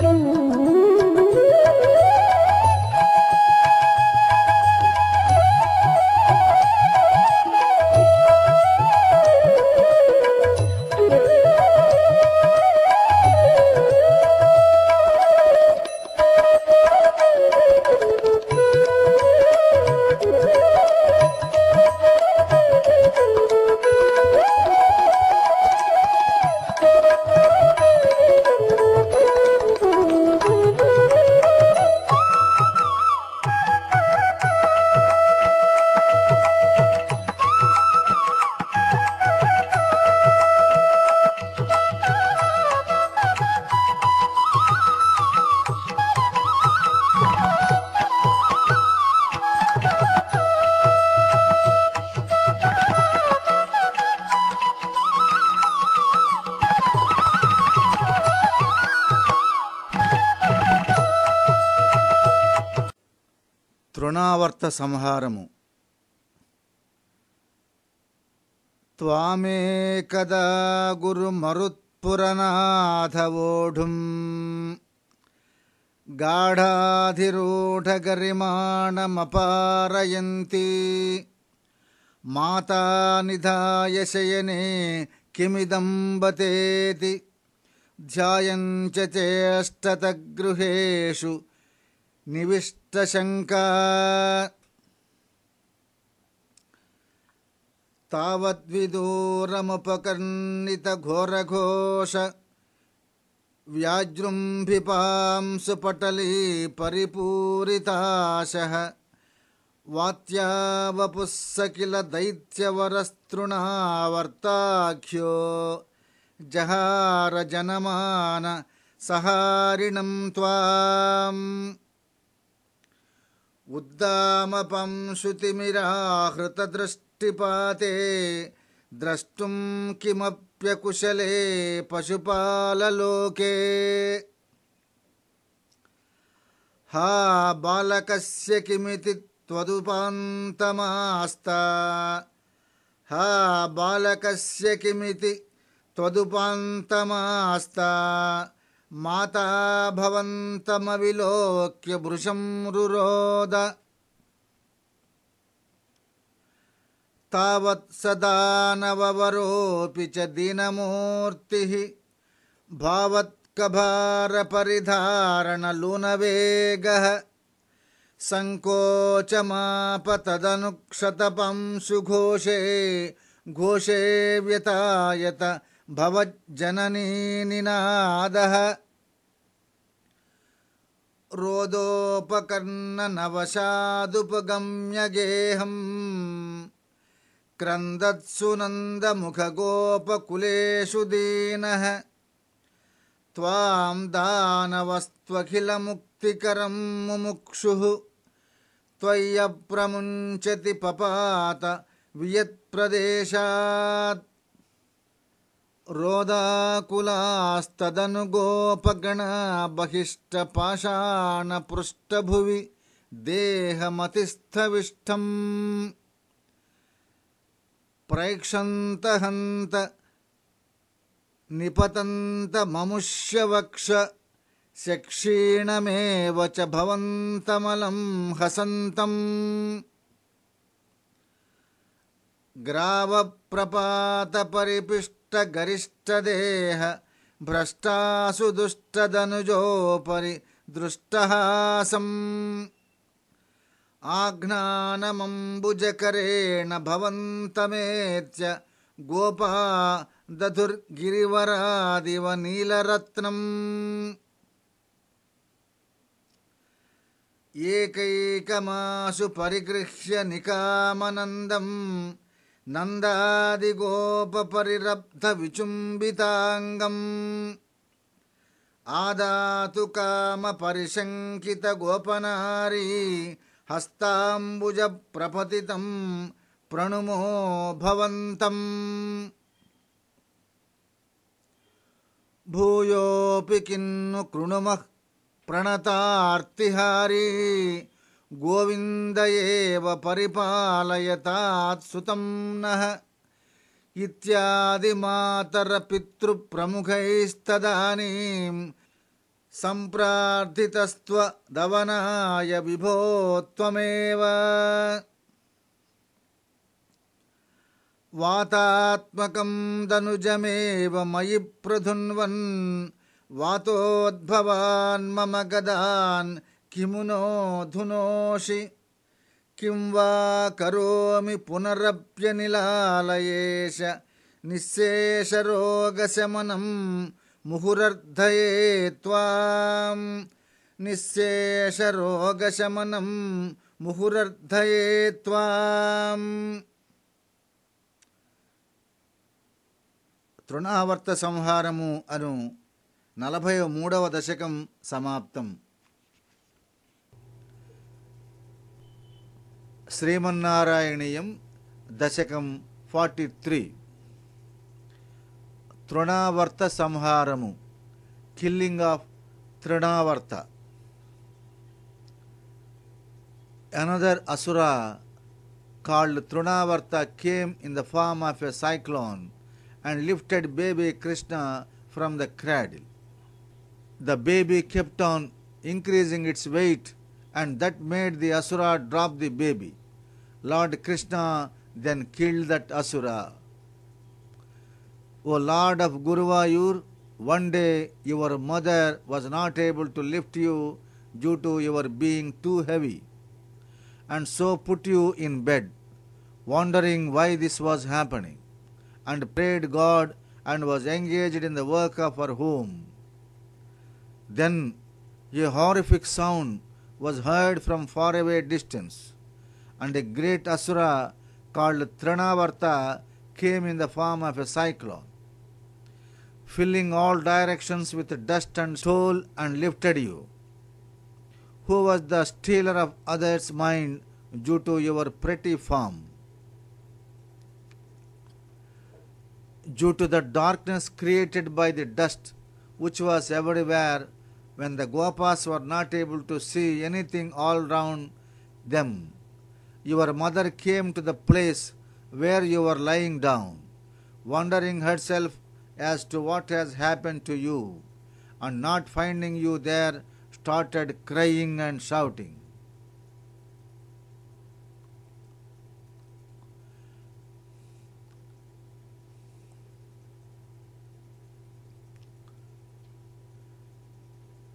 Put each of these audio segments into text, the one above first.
Come on. అనావర్త సంహారము త్వామే కదా గురుమరుత్పురనాథవోఢుం గాఢాధిరూఢగరిమాణమపారయంతి మాతా నిధాయ శయనే కిమిదంబతేతి బతేతి ధ్యాయంచ निविष्टशङ्का तावद्विदूरमुपकर्णितघोरघोषव्याजृम्भिपांशुपटली परिपूरिताशः वात्यावपुःसखिलदैत्यवरस्तृणावर्ताख्यो जहारजनमानसहारिणम् त्वाम् उद्दामपं श्रुतिमिराहृतदृष्टिपाते द्रष्टुं किमप्यकुशले पशुपाललोके हा बालकस्य किमिति त्वदुपान्तमास्ता हा बालकस्य किमिति त्वदुपान्तमास्ता माता भवन्तमविलोक्य भृशं रुरोद तावत् सदा नववरोऽपि च दीनमूर्तिः भावत्कभारपरिधारणलुनवेगः सङ्कोचमापतदनुक्षतपं सुघोषे घोषे व्यतायत भवज्जननीनिनादः रोदोपकर्णनवशादुपगम्य गेहम् क्रन्दत्सु दीनः त्वां दानवस्त्वखिलमुक्तिकरं मुमुक्षुः त्वय्यप्रमुञ्चति पपात वियत्प्रदेशात् रोदाकुलास्तदनुगोपगणाबहिष्टपाषाणपृष्ठभुवि देहमतिस्थविष्ठम् प्रैक्षन्त हन्त निपतन्तममुष्यवक्ष शक्षीणमेव च भवन्तमलं हसन्तम् ग्रावप्रपातपरिपिष्ट दुष्टगरिष्ठदेह भ्रष्टासु दुष्टदनुजोपरि दृष्टहासम् आघ्नानमम्बुजकरेण भवन्तमेत्य दधुर्गिरिवरादिव नीलरत्नम् एकैकमाशु परिगृह्य निकामनन्दम् नन्दादिगोपपरिरब्धविचुम्बिताङ्गम् आदातु कामपरिशङ्कितगोपनारी हस्ताम्बुजप्रपतितं प्रणुमो भवन्तम् भूयोऽपि किन्नु कृणुमः प्रणतार्तिहारी गोविन्द एव परिपालयतात्सुतं नः इत्यादिमातरपितृप्रमुखैस्तदानीं सम्प्रार्थितस्त्वदवनाय विभो त्वमेव वातात्मकं तनुजमेव मयि प्रधुन्वन् वातोद्भवान् मम गदान् किमुनोऽधुनोषि किं वा करोमि पुनरप्यनिलालयेश निःशेषरोगशमनं मुहुरर्धये त्वां निःशेषरोगशमनं ముహురర్ధయే త్వాం తృణావర్త సంహారము అను నలభై మూడవ దశకం సమాప్తం శ్రీమన్నారాయణీయం దశకం ఫార్టీ త్రీ తృణావర్త సంహారము killing of Trinavarta another asura called Trinavarta came in the form of a cyclone and lifted baby Krishna from the cradle the baby kept on increasing its weight and that made the Asura drop the baby. Lord Krishna then killed that Asura. O Lord of Guruvayur, one day your mother was not able to lift you due to your being too heavy, and so put you in bed, wondering why this was happening, and prayed God and was engaged in the work of her home. Then a horrific sound was heard from far away distance, and a great asura called Tranavarta came in the form of a cyclone, filling all directions with dust and stole and lifted you. Who was the stealer of others' mind due to your pretty form? Due to the darkness created by the dust which was everywhere when the Gopas were not able to see anything all round them. Your mother came to the place where you were lying down, wondering herself as to what has happened to you, and not finding you there, started crying and shouting.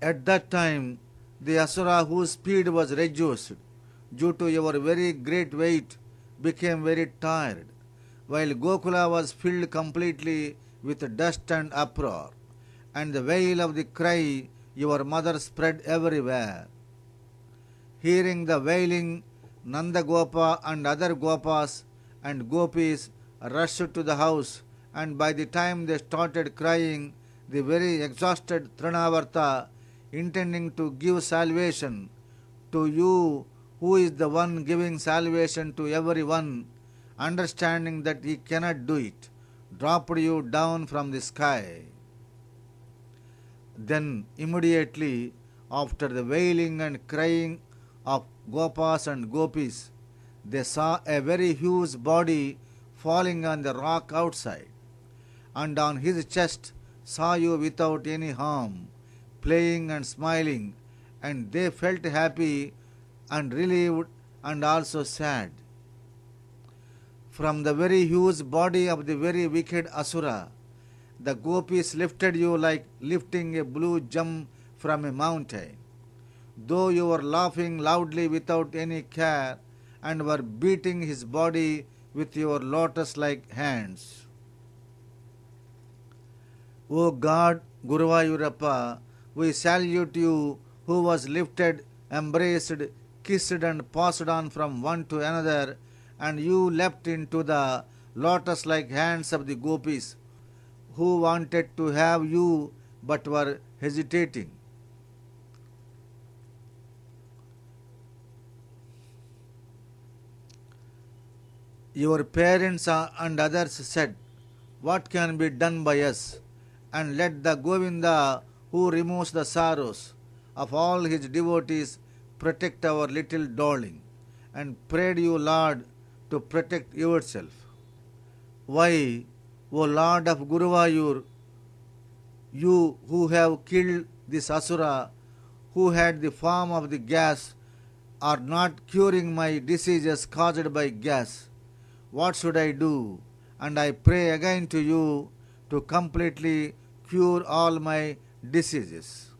At that time, the asura whose speed was reduced due to your very great weight became very tired, while Gokula was filled completely with dust and uproar, and the wail of the cry your mother spread everywhere. Hearing the wailing, Nanda Gopa and other Gopas and Gopis rushed to the house, and by the time they started crying, the very exhausted Trinavarta intending to give salvation to you who is the one giving salvation to everyone, understanding that he cannot do it, dropped you down from the sky. Then immediately after the wailing and crying of Gopas and Gopis, they saw a very huge body falling on the rock outside, and on his chest saw you without any harm playing and smiling, and they felt happy and relieved and also sad. From the very huge body of the very wicked Asura, the gopis lifted you like lifting a blue gem from a mountain. Though you were laughing loudly without any care and were beating his body with your lotus like hands. O God, Guruvayurappa, we salute you who was lifted, embraced, kissed, and passed on from one to another, and you leapt into the lotus like hands of the gopis, who wanted to have you but were hesitating. Your parents and others said, What can be done by us? And let the Govinda who removes the sorrows of all his devotees, protect our little darling, and prayed you, Lord, to protect yourself. Why, O Lord of Guruvayur, you who have killed this Asura, who had the form of the gas, are not curing my diseases caused by gas. What should I do? And I pray again to you to completely cure all my diseases